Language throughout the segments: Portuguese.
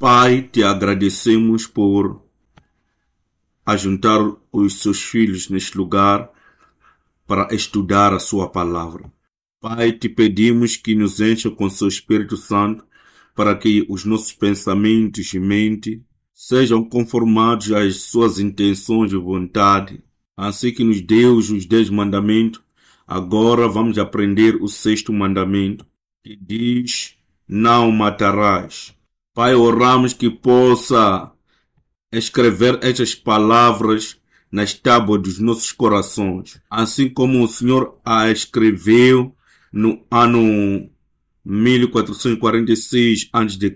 Pai, te agradecemos por ajuntar os seus filhos neste lugar para estudar a sua palavra. Pai, te pedimos que nos encha com seu Espírito Santo para que os nossos pensamentos e mente sejam conformados às suas intenções e vontade. Assim que nos deu os dez mandamentos, agora vamos aprender o sexto mandamento, que diz, não matarás. Pai, oramos que possa escrever estas palavras nas tábuas dos nossos corações, assim como o Senhor a escreveu no ano 1446 a.C.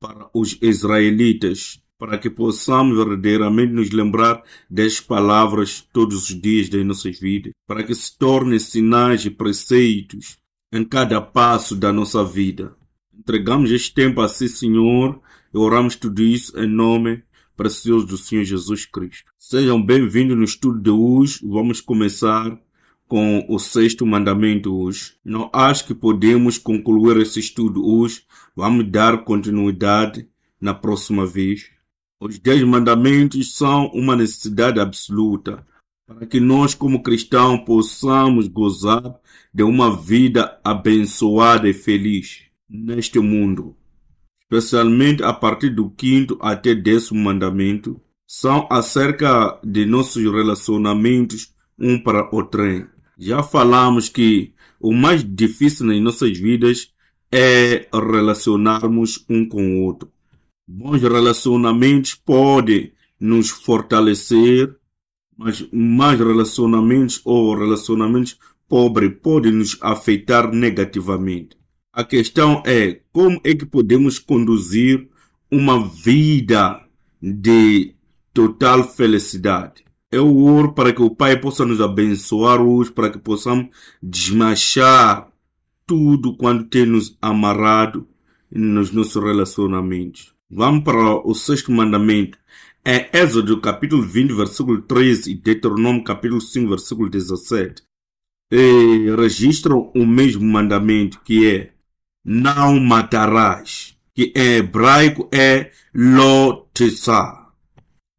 para os israelitas, para que possamos verdadeiramente nos lembrar destas palavras todos os dias das nossas vidas, para que se tornem sinais e preceitos em cada passo da nossa vida. Entregamos este tempo a Si, Senhor, e oramos tudo isso em nome precioso do Senhor Jesus Cristo. Sejam bem-vindos no estudo de hoje. Vamos começar com o sexto mandamento hoje. Não acho que podemos concluir esse estudo hoje. Vamos dar continuidade na próxima vez. Os dez mandamentos são uma necessidade absoluta para que nós, como cristãos, possamos gozar de uma vida abençoada e feliz neste mundo, especialmente a partir do quinto até décimo mandamento, são acerca de nossos relacionamentos um para o trem. Já falamos que o mais difícil nas nossas vidas é relacionarmos um com o outro. Bons relacionamentos podem nos fortalecer, mas mais relacionamentos ou relacionamentos pobres podem nos afetar negativamente. A questão é como é que podemos conduzir uma vida de total felicidade. Eu oro para que o Pai possa nos abençoar hoje, para que possamos desmachar tudo quanto tem nos amarrado nos nossos relacionamentos. Vamos para o sexto mandamento. É Êxodo capítulo 20, versículo 13 e Deuteronômio capítulo 5, versículo 17. E registram o mesmo mandamento que é não matarás, que em hebraico é lotesá.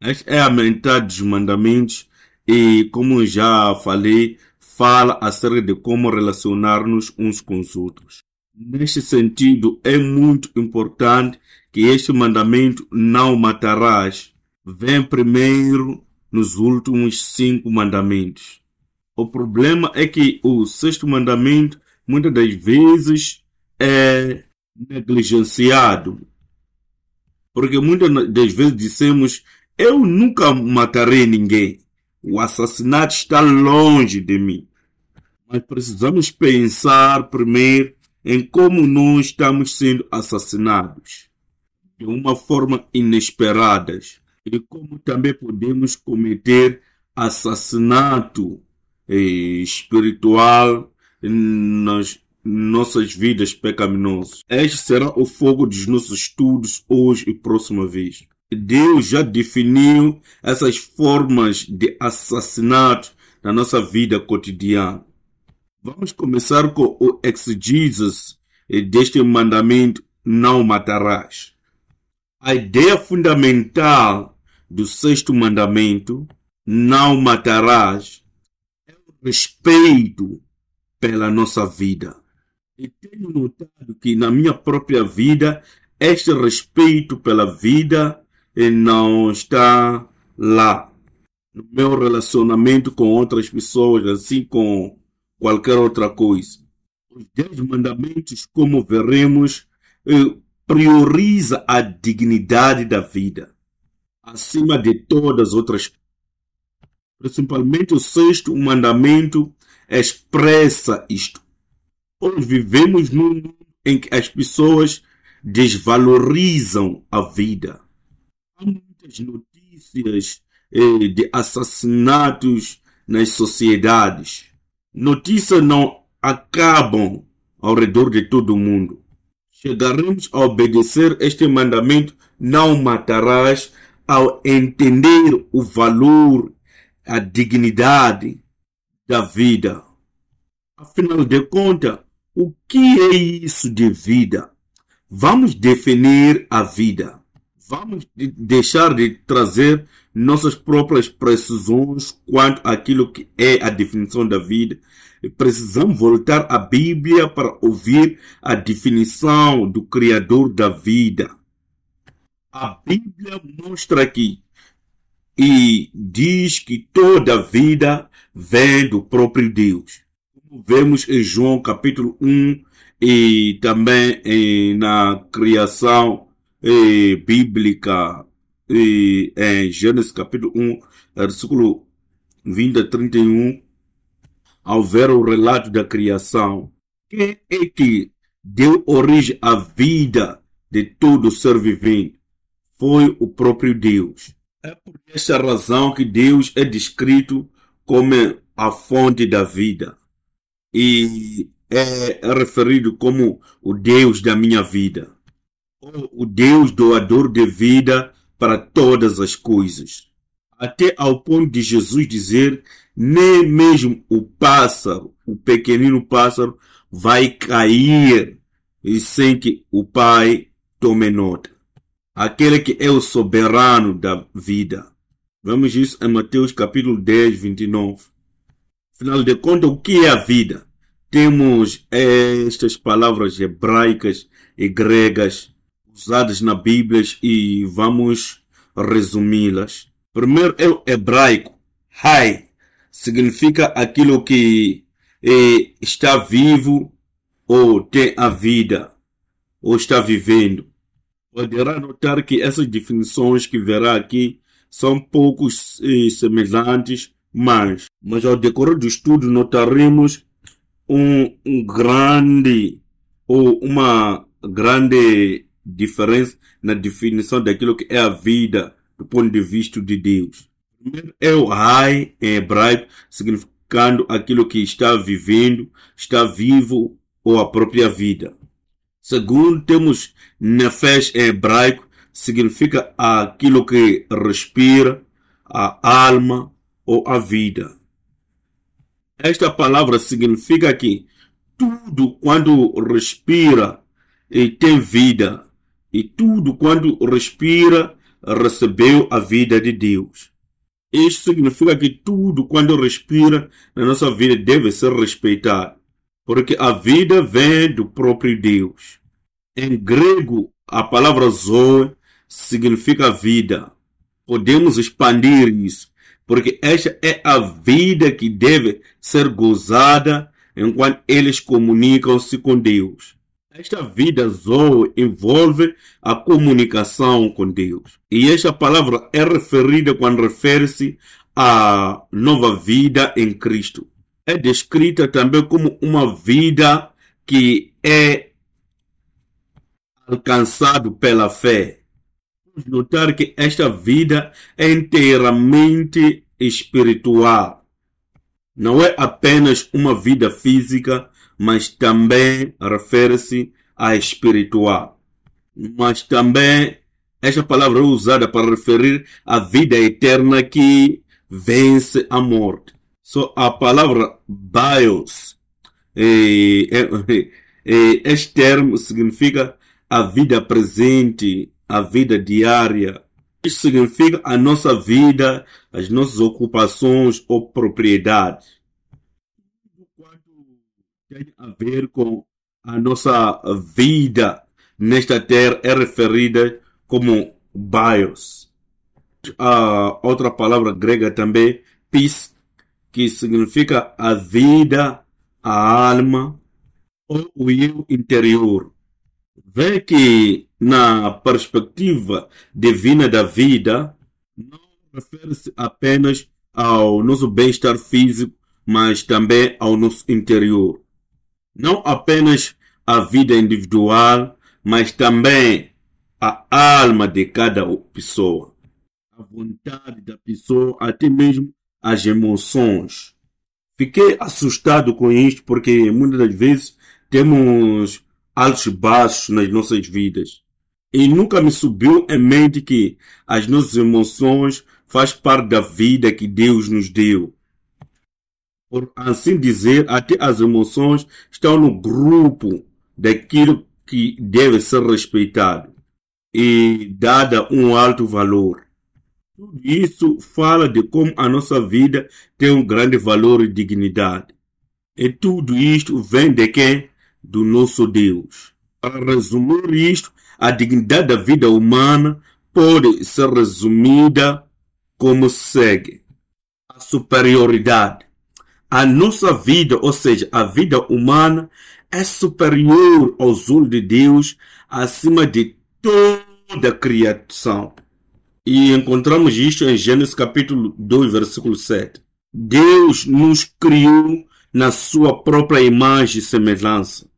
Esta é a metade dos mandamentos e, como já falei, fala acerca de como relacionar-nos uns com os outros. Neste sentido, é muito importante que este mandamento não matarás vem primeiro nos últimos cinco mandamentos. O problema é que o sexto mandamento muitas das vezes é negligenciado. Porque muitas das vezes dissemos: Eu nunca matarei ninguém. O assassinato está longe de mim. Mas precisamos pensar primeiro em como nós estamos sendo assassinados de uma forma inesperada e como também podemos cometer assassinato eh, espiritual nas nossas vidas pecaminosas. Este será o fogo dos nossos estudos hoje e próxima vez. Deus já definiu essas formas de assassinato na nossa vida cotidiana. Vamos começar com o exegesis eh, deste mandamento: não matarás. A ideia fundamental do sexto mandamento, não matarás, é o respeito pela nossa vida. E tenho notado que na minha própria vida este respeito pela vida eh, não está lá. No meu relacionamento com outras pessoas, assim com qualquer outra coisa. Os Dez Mandamentos, como veremos, eh, prioriza a dignidade da vida acima de todas as outras. Principalmente o sexto mandamento expressa isto. Hoje vivemos num mundo em que as pessoas desvalorizam a vida. Há muitas notícias eh, de assassinatos nas sociedades. Notícias não acabam ao redor de todo o mundo. Chegaremos a obedecer este mandamento: não matarás, ao entender o valor, a dignidade da vida. Afinal de contas, o que é isso de vida? Vamos definir a vida. Vamos deixar de trazer nossas próprias precisões quanto àquilo que é a definição da vida. Precisamos voltar à Bíblia para ouvir a definição do Criador da vida. A Bíblia mostra aqui e diz que toda vida vem do próprio Deus vemos em João capítulo 1 e também e na criação e, bíblica e, em Gênesis capítulo 1, versículo 20 a 31, ao ver o relato da criação, quem é que deu origem à vida de todo ser vivente? Foi o próprio Deus. É por essa razão que Deus é descrito como a fonte da vida e é referido como o Deus da minha vida, o Deus doador de vida para todas as coisas, até ao ponto de Jesus dizer: nem mesmo o pássaro, o pequenino pássaro, vai cair e sem que o Pai tome nota. Aquele que é o soberano da vida. Vamos isso em Mateus capítulo 10, 29. Afinal de contas, o que é a vida? Temos eh, estas palavras hebraicas e gregas usadas na Bíblia e vamos resumi-las. Primeiro é o hebraico, Hai, significa aquilo que é, está vivo ou tem a vida ou está vivendo. Poderá notar que essas definições que verá aqui são poucos eh, semelhantes mas, mas ao decorrer do estudo notaremos um, um grande ou uma grande diferença na definição daquilo que é a vida do ponto de vista de Deus. Primeiro é o Rai em hebraico, significando aquilo que está vivendo, está vivo ou a própria vida. Segundo, temos Nefesh em hebraico, significa aquilo que respira, a alma, ou a vida. Esta palavra significa que tudo quando respira tem vida, e tudo quando respira recebeu a vida de Deus. Isso significa que tudo quando respira na nossa vida deve ser respeitado, porque a vida vem do próprio Deus. Em grego, a palavra zoe significa vida. Podemos expandir isso porque esta é a vida que deve ser gozada enquanto eles comunicam-se com Deus. Esta vida Zoe envolve a comunicação com Deus. E esta palavra é referida quando refere-se à nova vida em Cristo. É descrita também como uma vida que é alcançada pela fé notar que esta vida é inteiramente espiritual. Não é apenas uma vida física, mas também refere-se a espiritual. Mas também esta palavra é usada para referir à vida eterna que vence a morte. Só a palavra bios, eh, eh, eh, este termo significa a vida presente a vida diária. Isso significa a nossa vida, as nossas ocupações ou propriedades. Tem a ver com a nossa vida nesta terra é referida como bios. A outra palavra grega também, pis, que significa a vida, a alma ou o eu interior vê que na perspectiva divina da vida não refere-se apenas ao nosso bem-estar físico, mas também ao nosso interior. Não apenas a vida individual, mas também a alma de cada pessoa, a vontade da pessoa, até mesmo as emoções. Fiquei assustado com isto porque muitas das vezes temos altos e baixos nas nossas vidas. E nunca me subiu em mente que as nossas emoções faz parte da vida que Deus nos deu. Por assim dizer, até as emoções estão no grupo daquilo que deve ser respeitado e dada um alto valor. Tudo isso fala de como a nossa vida tem um grande valor e dignidade. E tudo isto vem de quem? do nosso Deus. A resumir isto, a dignidade da vida humana pode ser resumida como segue: a superioridade. A nossa vida, ou seja, a vida humana, é superior aos olhos de Deus, acima de toda a criação. E encontramos isto em Gênesis capítulo 2, versículo 7. Deus nos criou na sua própria imagem e semelhança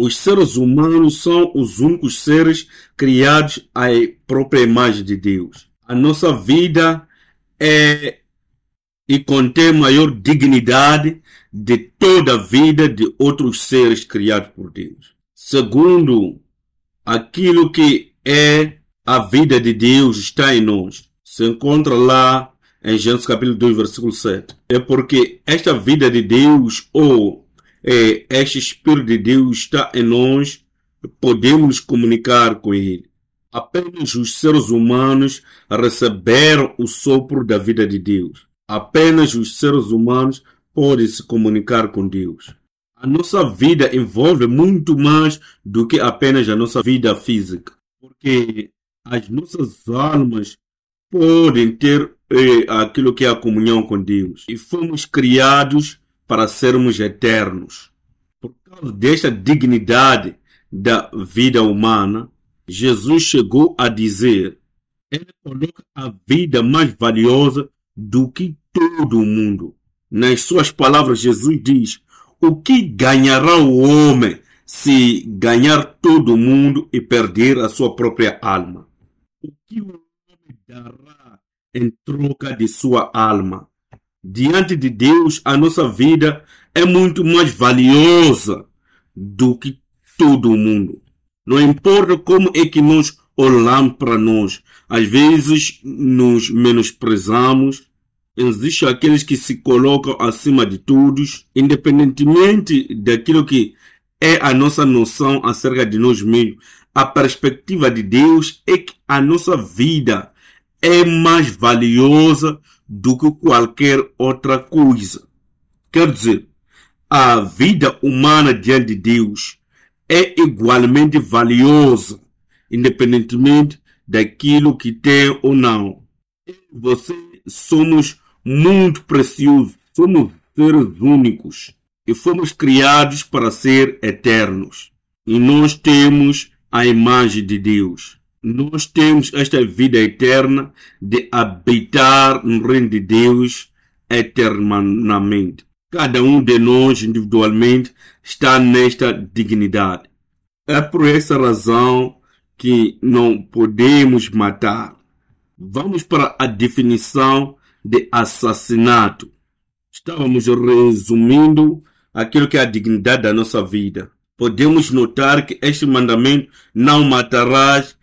os seres humanos são os únicos seres criados à própria imagem de Deus. A nossa vida é e contém maior dignidade de toda a vida de outros seres criados por Deus. Segundo, aquilo que é a vida de Deus está em nós. Se encontra lá em Gênesis capítulo 2, versículo 7. É porque esta vida de Deus ou é, este Espírito de Deus está em nós, podemos comunicar com Ele. Apenas os seres humanos receberam o sopro da vida de Deus. Apenas os seres humanos podem se comunicar com Deus. A nossa vida envolve muito mais do que apenas a nossa vida física, porque as nossas almas podem ter eh, aquilo que é a comunhão com Deus. E fomos criados para sermos eternos. Por causa desta dignidade da vida humana, Jesus chegou a dizer: Ele coloca a vida mais valiosa do que todo o mundo. Nas suas palavras, Jesus diz: O que ganhará o homem se ganhar todo o mundo e perder a sua própria alma? O que o homem dará em troca de sua alma? diante de Deus, a nossa vida é muito mais valiosa do que todo mundo. Não importa como é que nós olhamos para nós. Às vezes nos menosprezamos. Existem aqueles que se colocam acima de todos, independentemente daquilo que é a nossa noção acerca de nós mesmos. A perspectiva de Deus é que a nossa vida é mais valiosa do que qualquer outra coisa. Quer dizer, a vida humana diante de Deus é igualmente valiosa, independentemente daquilo que tem ou não. Você somos muito preciosos, somos seres únicos e fomos criados para ser eternos. E nós temos a imagem de Deus nós temos esta vida eterna de habitar no reino de Deus eternamente. Cada um de nós individualmente está nesta dignidade. É por essa razão que não podemos matar. Vamos para a definição de assassinato. Estávamos resumindo aquilo que é a dignidade da nossa vida. Podemos notar que este mandamento, não matarás,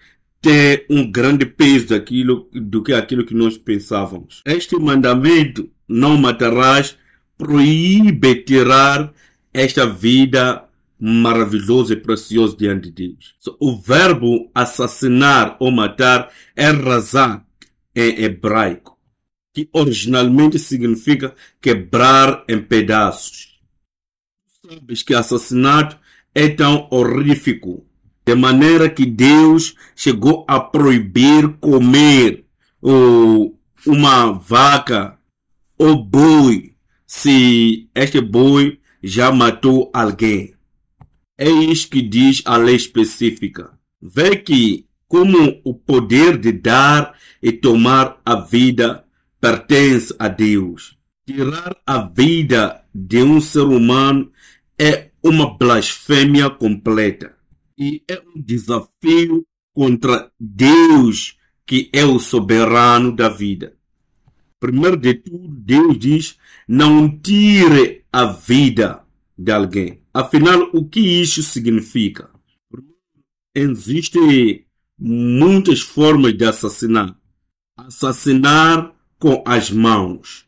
tem um grande peso daquilo, do que aquilo que nós pensávamos. Este mandamento, não matarás, proíbe tirar esta vida maravilhosa e preciosa diante de Deus. O verbo assassinar ou matar é razak em é hebraico, que originalmente significa quebrar em pedaços. Sabes que assassinato é tão horrífico de maneira que Deus chegou a proibir comer ou uma vaca ou boi se este boi já matou alguém. É isso que diz a lei específica. Vê que como o poder de dar e tomar a vida pertence a Deus. Tirar a vida de um ser humano é uma blasfêmia completa e é um desafio contra Deus, que é o soberano da vida. Primeiro de tudo, Deus diz: não tire a vida de alguém. Afinal, o que isso significa? Existem muitas formas de assassinar. Assassinar com as mãos.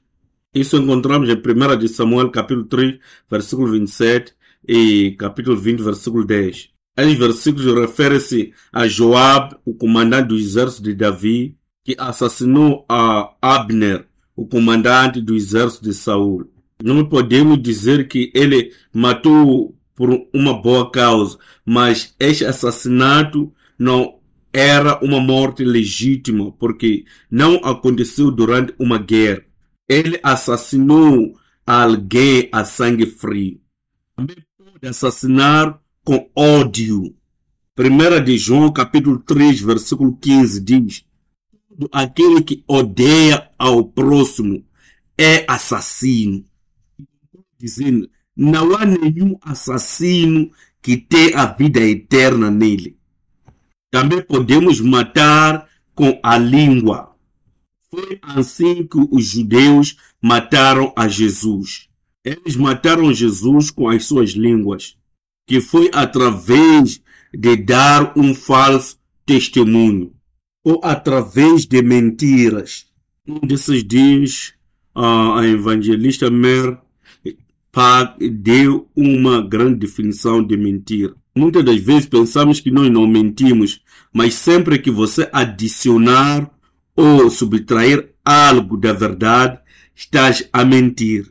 Isso encontramos em 1 Samuel capítulo 3, versículo 27 e capítulo 20, versículo 10. Esse versículo refere-se a Joab, o comandante do exército de Davi, que assassinou a Abner, o comandante do exército de Saul. Não podemos dizer que ele matou por uma boa causa, mas este assassinato não era uma morte legítima, porque não aconteceu durante uma guerra. Ele assassinou alguém a sangue frio. Também pode assassinar com ódio. 1 de João, capítulo 3, versículo 15 diz: Aquele que odeia ao próximo é assassino. Dizendo, não há nenhum assassino que tenha a vida eterna nele. Também podemos matar com a língua. Foi assim que os judeus mataram a Jesus. Eles mataram Jesus com as suas línguas que foi através de dar um falso testemunho ou através de mentiras. Um desses dias, a evangelista Mer deu uma grande definição de mentira. Muitas das vezes pensamos que nós não mentimos, mas sempre que você adicionar ou subtrair algo da verdade, estás a mentir.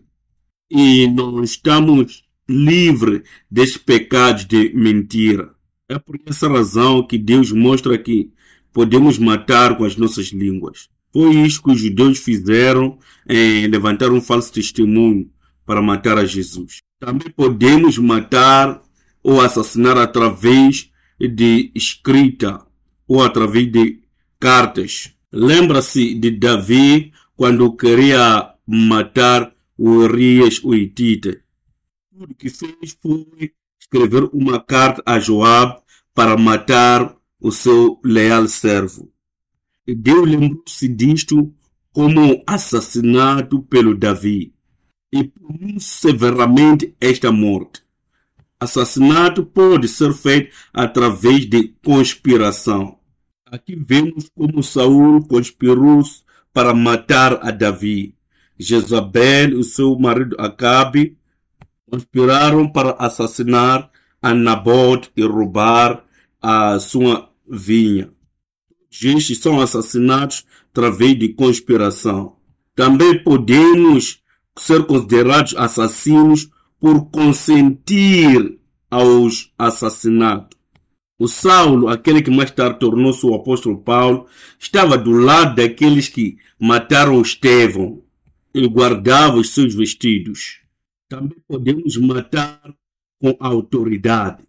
E não estamos livre deste pecado de mentira. É por essa razão que Deus mostra que podemos matar com as nossas línguas. Foi isso que os judeus fizeram em levantar um falso testemunho para matar a Jesus. Também podemos matar ou assassinar através de escrita ou através de cartas. Lembra-se de Davi quando queria matar o Urias, o Hitita tudo que fez foi escrever uma carta a Joab para matar o seu leal servo. E Deus lembrou-se disto como um assassinato pelo Davi e puniu severamente esta morte. Assassinato pode ser feito através de conspiração. Aqui vemos como Saul conspirou para matar a Davi. Jezabel, o seu marido Acabe, conspiraram para assassinar a Nabote e roubar a sua vinha. Estes são assassinados através de conspiração. Também podemos ser considerados assassinos por consentir aos assassinatos. O Saulo, aquele que mais tarde tornou-se o apóstolo Paulo, estava do lado daqueles que mataram Estevão e guardava os seus vestidos também podemos matar com autoridade.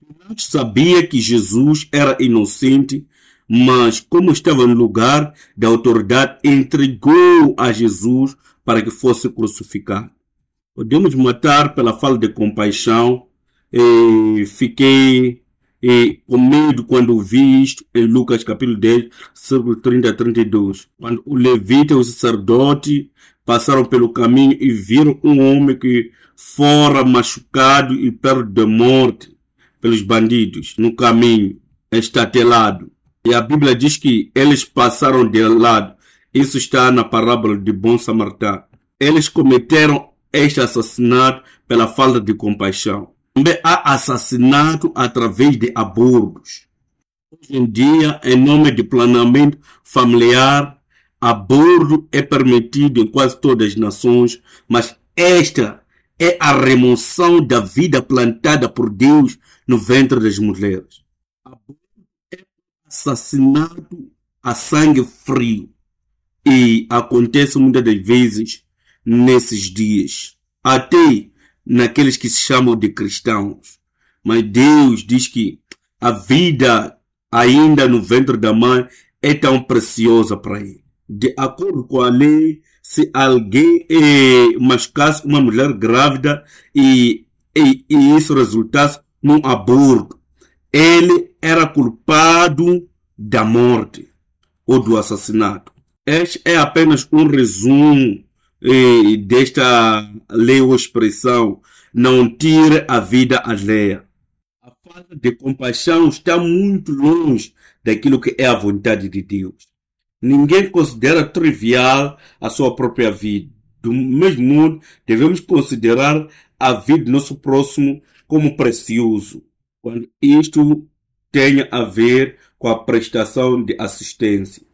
Pilatos sabia que Jesus era inocente, mas, como estava no lugar da autoridade, entregou a Jesus para que fosse crucificado. Podemos matar pela falta de compaixão. E fiquei e, com medo quando vi isto em Lucas capítulo 10, versículo 30 a 32. Quando o levita, o sacerdote, passaram pelo caminho e viram um homem que fora machucado e perto de morte pelos bandidos no caminho, estatelado. E a Bíblia diz que eles passaram de lado. Isso está na parábola de Bom Samaritano. Eles cometeram este assassinato pela falta de compaixão. Também há assassinato através de abordos Hoje em dia, em nome de planeamento familiar, Abordo é permitido em quase todas as nações, mas esta é a remoção da vida plantada por Deus no ventre das mulheres. Aborto é assassinado a sangue frio e acontece muitas das vezes nesses dias, até naqueles que se chamam de cristãos. Mas Deus diz que a vida ainda no ventre da mãe é tão preciosa para ele de acordo com a lei, se alguém é machucasse uma mulher grávida e, e, e isso resultasse num aborto, ele era culpado da morte ou do assassinato. Este é apenas um resumo desta lei ou expressão. Não tire a vida alheia. A falta de compaixão está muito longe daquilo que é a vontade de Deus. Ninguém considera trivial a sua própria vida. Do mesmo modo, devemos considerar a vida do nosso próximo como precioso, quando isto tenha a ver com a prestação de assistência.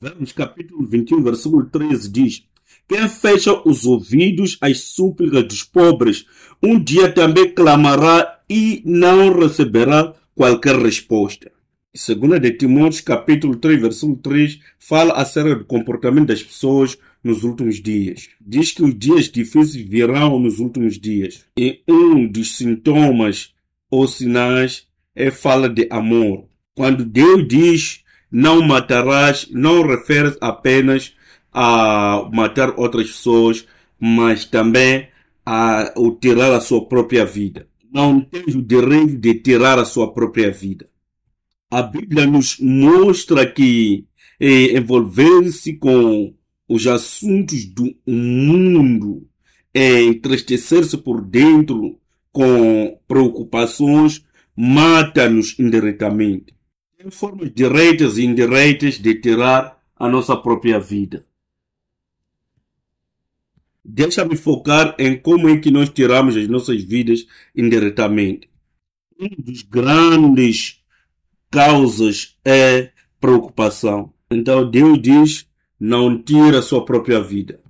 Vemos capítulo 21, versículo 13 diz: Quem fecha os ouvidos às súplicas dos pobres, um dia também clamará e não receberá qualquer resposta. Segunda de Timóteo, capítulo 3, versículo 3, fala acerca do comportamento das pessoas nos últimos dias. Diz que os dias difíceis virão nos últimos dias. E um dos sintomas ou sinais é fala de amor. Quando Deus diz não matarás, não refere apenas a matar outras pessoas, mas também a, tirar a sua própria vida. Não tens o direito de tirar a sua própria vida a Bíblia nos mostra que eh, envolver-se com os assuntos do mundo, eh, entristecer-se por dentro com preocupações, mata-nos indiretamente. Tem formas diretas e indiretas de tirar a nossa própria vida. Deixa-me focar em como é que nós tiramos as nossas vidas indiretamente. Um dos grandes causas é preocupação. Então Deus diz: não tira a sua própria vida.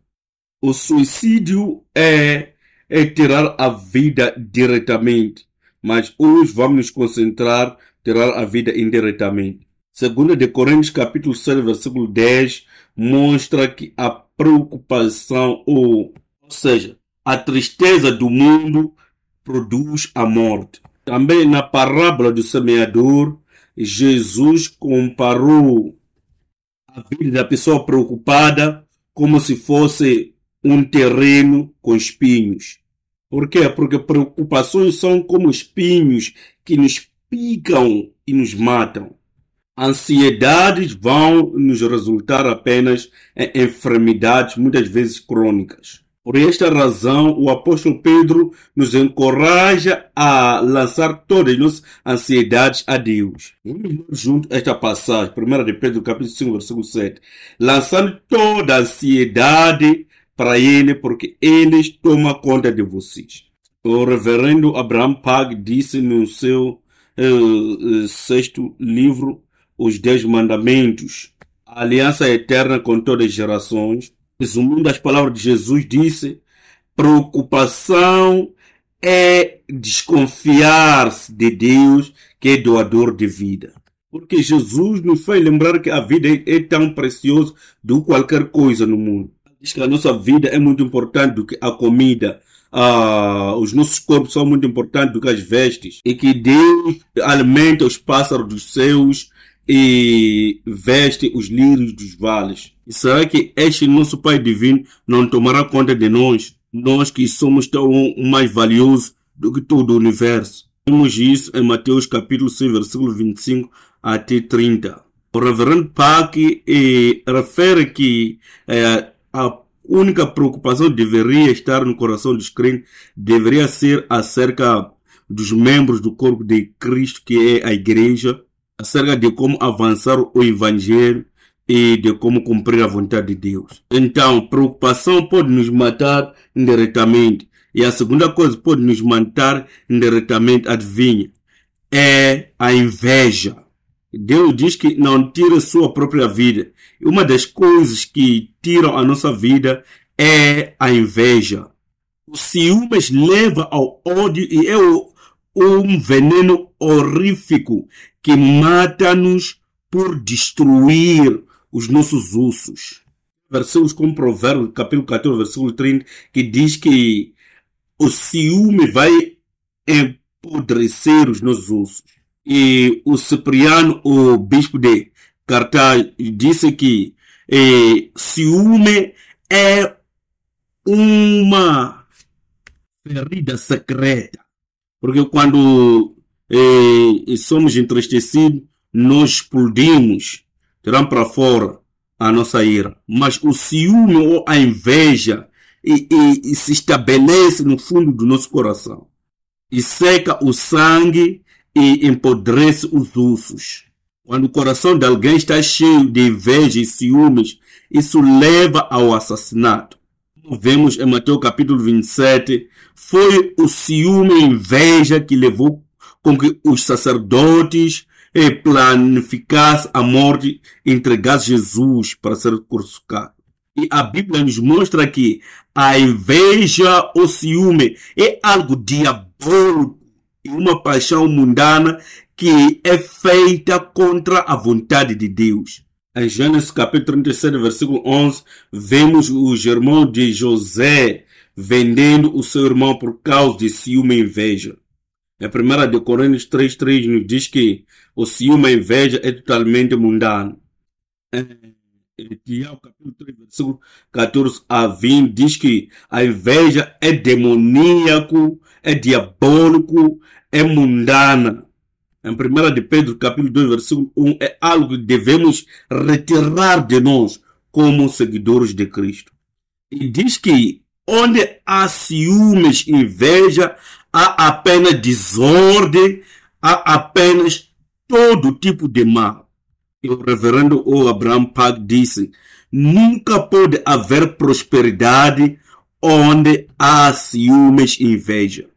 O suicídio é, é tirar a vida diretamente, mas hoje vamos nos concentrar tirar a vida indiretamente. Segundo de Coríntios capítulo 6, versículo 10, mostra que a preocupação ou, ou seja, a tristeza do mundo produz a morte. Também na parábola do semeador, Jesus comparou a vida da pessoa preocupada como se fosse um terreno com espinhos. Por quê? Porque preocupações são como espinhos que nos picam e nos matam. Ansiedades vão nos resultar apenas em enfermidades, muitas vezes crônicas. Por esta razão, o apóstolo Pedro nos encoraja a lançar todas as nossas ansiedades a Deus. Vamos junto esta passagem, 1 de Pedro, capítulo 5, versículo 7. Lançando toda a ansiedade para Ele, porque Ele toma conta de vocês. O reverendo Abraham Pag disse no seu uh, sexto livro, Os Dez Mandamentos, a aliança é eterna com todas as gerações, resumindo as palavras de Jesus, disse: preocupação é desconfiar-se de Deus, que é doador de vida. Porque Jesus nos faz lembrar que a vida é, é tão preciosa do que qualquer coisa no mundo. Diz que a nossa vida é muito importante do que a comida, ah, os nossos corpos são muito importantes do que as vestes e que Deus alimenta os pássaros dos céus, e veste os lírios dos vales. E será é que este nosso Pai Divino não tomará conta de nós, nós que somos tão mais valiosos do que todo o universo? Vemos isso em Mateus capítulo 6, versículo 25 até 30. O reverendo Park eh, refere que eh, a única preocupação deveria estar no coração dos crentes, deveria ser acerca dos membros do corpo de Cristo, que é a igreja, acerca de como avançar o Evangelho e de como cumprir a vontade de Deus. Então, preocupação pode nos matar indiretamente. E a segunda coisa pode nos matar indiretamente, adivinha? É a inveja. Deus diz que não tira sua própria vida. E uma das coisas que tiram a nossa vida é a inveja. O ciúmes leva ao ódio e é um veneno horrífico que mata-nos por destruir os nossos ossos. Versículos como Provérbios, capítulo 14, versículo 30, que diz que o ciúme vai empodrecer os nossos ossos. E o Cipriano, o bispo de Cartago, disse que eh, ciúme é uma ferida secreta. Porque quando e, e somos entristecidos, nós explodimos, tiramos para fora a nossa ira. Mas o ciúme ou a inveja e, e, e se estabelece no fundo do nosso coração e seca o sangue e empodrece os ossos. Quando o coração de alguém está cheio de inveja e ciúmes, isso leva ao assassinato. Como vemos em Mateus capítulo 27, foi o ciúme e inveja que levou com que os sacerdotes e planificassem a morte e entregassem Jesus para ser crucificado. E a Bíblia nos mostra que a inveja ou ciúme é algo diabólico e uma paixão mundana que é feita contra a vontade de Deus. Em Gênesis capítulo 37, versículo 11, vemos o irmãos de José vendendo o seu irmão por causa de ciúme e inveja. A primeira de Coríntios 3.3 nos diz que o ciúme, a inveja é totalmente mundano. É, é, Tiago capítulo 3, versículo 14 a 20 diz que a inveja é demoníaco, é diabólico, é mundana. Em 1 de Pedro capítulo 2, versículo 1 é algo que devemos retirar de nós como seguidores de Cristo. E diz que Onde há ciúmes, inveja, há apenas desordem, há apenas todo tipo de mal. E o reverendo O. Abraham Park disse: nunca pode haver prosperidade onde há ciúmes e inveja.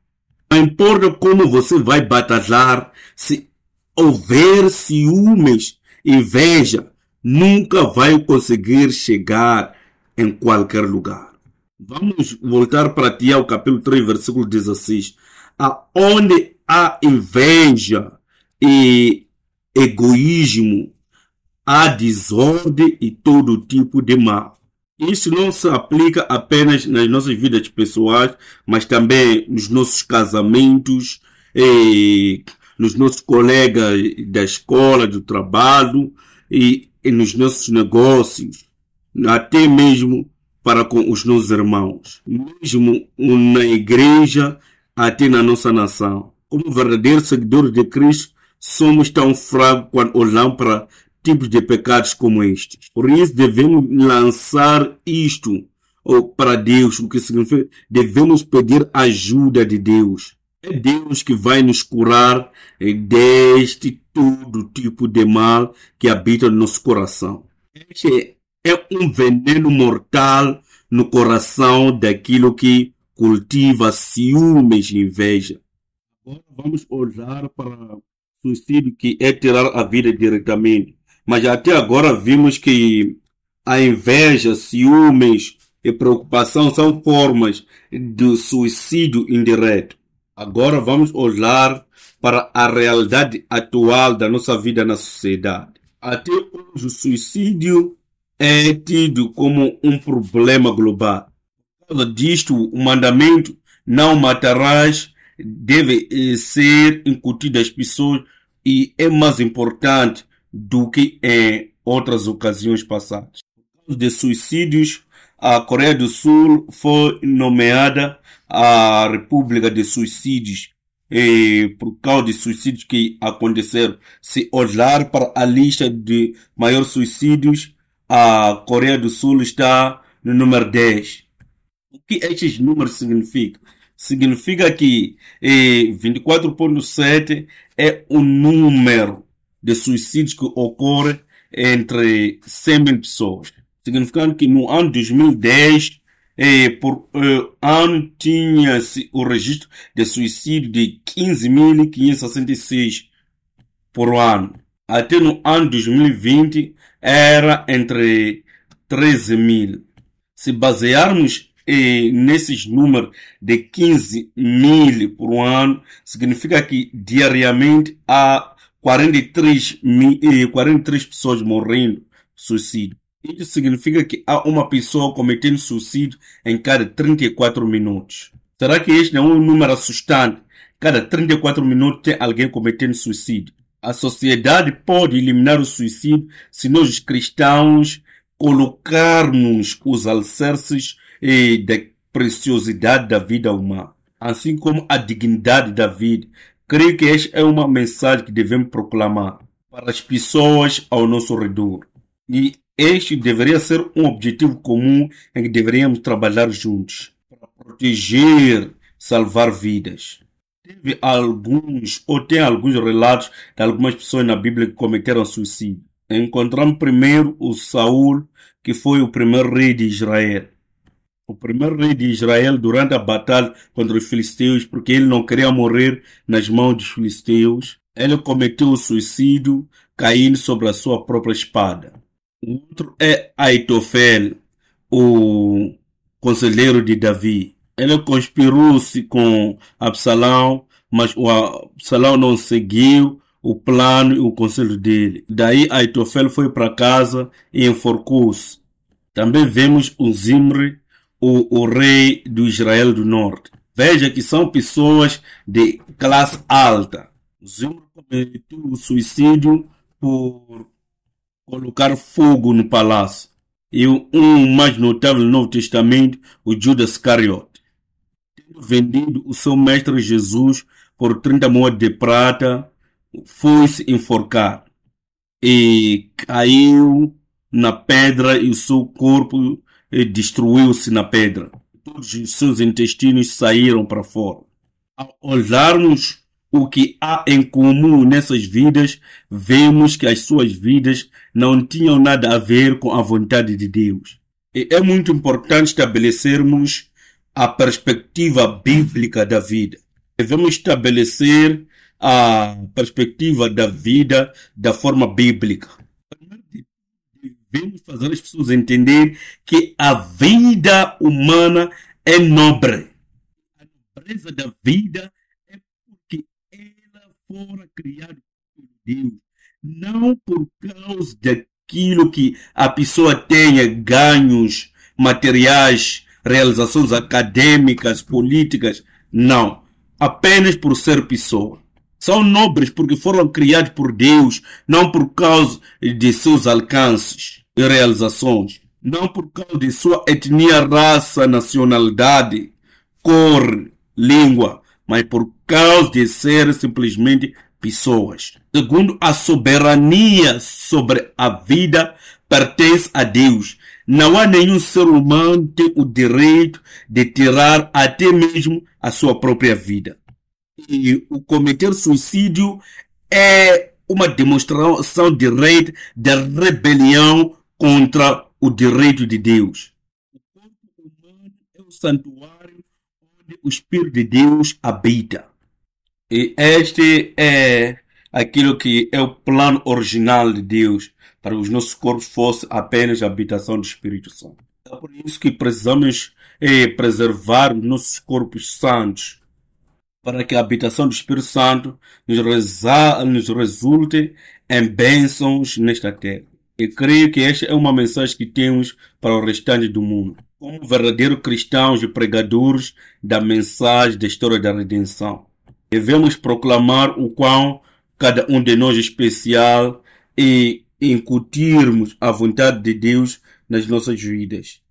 Não importa como você vai batalhar, se houver ciúmes, inveja, nunca vai conseguir chegar em qualquer lugar. Vamos voltar para Tiago capítulo 3, versículo 16. Aonde há inveja e egoísmo, há desordem e todo tipo de mal. Isso não se aplica apenas nas nossas vidas pessoais, mas também nos nossos casamentos, e nos nossos colegas da escola, do trabalho e, e nos nossos negócios, até mesmo para com os nossos irmãos, mesmo na igreja, até na nossa nação. Como verdadeiros seguidores de Cristo, somos tão fracos quando olhamos para tipos de pecados como estes. Por isso devemos lançar isto para Deus, o que significa devemos pedir ajuda de Deus. É Deus que vai nos curar deste todo tipo de mal que habita no nosso coração. Este é um veneno mortal no coração daquilo que cultiva ciúmes e inveja. Agora vamos olhar para suicídio, que é tirar a vida diretamente. Mas até agora vimos que a inveja, ciúmes e preocupação são formas de suicídio indireto. Agora vamos olhar para a realidade atual da nossa vida na sociedade. Até hoje, o suicídio é tido como um problema global. Por causa disto, o mandamento não matarás deve eh, ser incutido às pessoas e é mais importante do que em outras ocasiões passadas. De suicídios, a Coreia do Sul foi nomeada a República de Suicídios e eh, por causa de suicídios que aconteceram. Se olhar para a lista de maiores suicídios, a Coreia do Sul está no número 10. O que estes números significam? Significa que eh, 24,7 é o número de suicídios que ocorre entre 100 mil pessoas. Significando que no ano 2010, eh, por eh, ano, tinha-se o registro de suicídio de 15.566 por ano. Até no ano 2020, era entre 13 mil. Se basearmos nesses números de 15 mil por ano, significa que diariamente há 43, mil, 43 eh, pessoas morrendo suicídio. Isso significa que há uma pessoa cometendo suicídio em cada 34 minutos. Será que este é um número assustante? Cada 34 minutos tem alguém cometendo suicídio. A sociedade pode eliminar o suicídio se nós cristãos colocarmos os alicerces eh, da preciosidade da vida humana, assim como a dignidade da vida. Creio que esta é uma mensagem que devemos proclamar para as pessoas ao nosso redor. E este deveria ser um objetivo comum em que deveríamos trabalhar juntos para proteger, salvar vidas teve alguns, ou tem alguns relatos de algumas pessoas na Bíblia que cometeram suicídio. Encontramos primeiro o Saul, que foi o primeiro rei de Israel. O primeiro rei de Israel durante a batalha contra os filisteus, porque ele não queria morrer nas mãos dos filisteus. Ele cometeu o suicídio caindo sobre a sua própria espada. O outro é Aitofel, o conselheiro de Davi ele conspirou-se com Absalão, mas o Absalão não seguiu o plano e o conselho dele. Daí Aitofel foi para casa e enforcou-se. Também vemos o Zimri, o, o rei do Israel do Norte. Veja que são pessoas de classe alta. O Zimri cometeu o suicídio por colocar fogo no palácio. E um mais notável no Novo Testamento, o Judas Cariot vendido o seu mestre Jesus por 30 moedas de prata, foi-se enforcar e caiu na pedra e o seu corpo eh, destruiu-se na pedra. Todos os seus intestinos saíram para fora. Ao olharmos o que há em comum nessas vidas, vemos que as suas vidas não tinham nada a ver com a vontade de Deus. E é muito importante estabelecermos a perspectiva bíblica da vida. Devemos estabelecer a perspectiva da vida da forma bíblica. Devemos fazer as pessoas entender que a vida humana é nobre. A nobreza da vida é porque ela fora criada por Deus, não por causa daquilo que a pessoa tenha ganhos materiais realizações acadêmicas, políticas, não. Apenas por ser pessoa. São nobres porque foram criados por Deus, não por causa de seus alcances e realizações, não por causa de sua etnia, raça, nacionalidade, cor, língua, mas por causa de ser simplesmente pessoas. Segundo, a soberania sobre a vida pertence a Deus não há nenhum ser humano que tem o direito de tirar até mesmo a sua própria vida. E o cometer suicídio é uma demonstração direita da de rebelião contra o direito de Deus. O corpo humano é o santuário onde o Espírito de Deus habita. E este é aquilo que é o plano original de Deus para que os nossos corpos fossem apenas a habitação do Espírito Santo. É por isso que precisamos é, preservar nossos corpos santos, para que a habitação do Espírito Santo nos, reza, nos resulte em bênçãos nesta terra. E creio que esta é uma mensagem que temos para o restante do mundo. Como verdadeiros cristãos e pregadores da mensagem da história da redenção, devemos proclamar o quão cada um de nós é especial e incutirmos a vontade de Deus nas nossas vidas,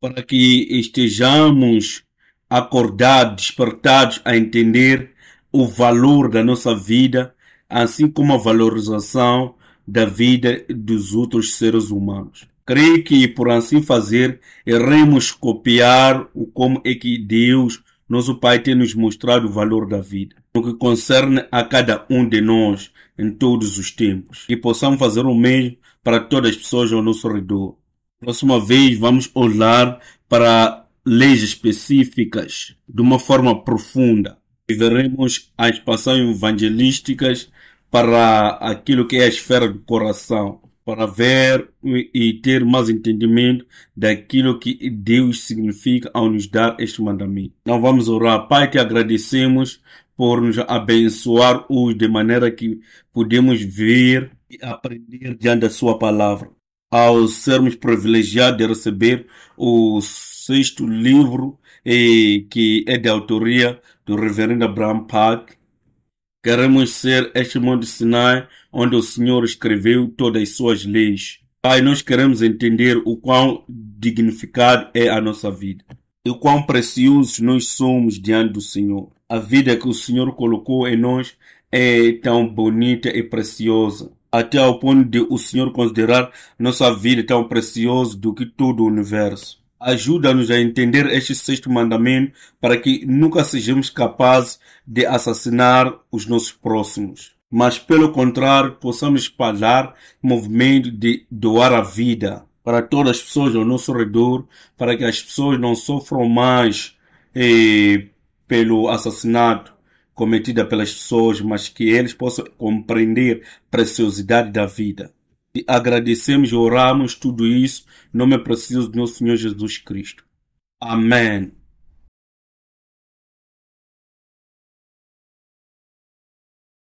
para que estejamos acordados, despertados a entender o valor da nossa vida, assim como a valorização da vida dos outros seres humanos. Creio que por assim fazer, iremos copiar o como é que Deus, nosso Pai, tem nos mostrado o valor da vida. No que concerne a cada um de nós, em todos os tempos e possamos fazer o mesmo para todas as pessoas ao nosso redor. Próxima vez vamos olhar para leis específicas de uma forma profunda e veremos a expansão evangelísticas para aquilo que é a esfera do coração, para ver e ter mais entendimento daquilo que Deus significa ao nos dar este mandamento. Então vamos orar. Pai, te agradecemos por nos abençoar hoje, de maneira que podemos ver e aprender diante da Sua palavra. Ao sermos privilegiados de receber o sexto livro, que é de autoria do Reverendo Abraham Park, queremos ser este mundo Sinai onde o Senhor escreveu todas as suas leis. Pai, nós queremos entender o quão dignificado é a nossa vida e o quão preciosos nós somos diante do Senhor. A vida que o Senhor colocou em nós é tão bonita e preciosa, até ao ponto de o Senhor considerar nossa vida tão preciosa do que todo o universo. Ajuda-nos a entender este sexto mandamento para que nunca sejamos capazes de assassinar os nossos próximos mas pelo contrário possamos espalhar movimento de doar a vida para todas as pessoas ao nosso redor, para que as pessoas não sofram mais eh, pelo assassinato cometido pelas pessoas, mas que eles possam compreender a preciosidade da vida. E agradecemos e oramos tudo isso, nome precioso do nosso Senhor Jesus Cristo. Amém.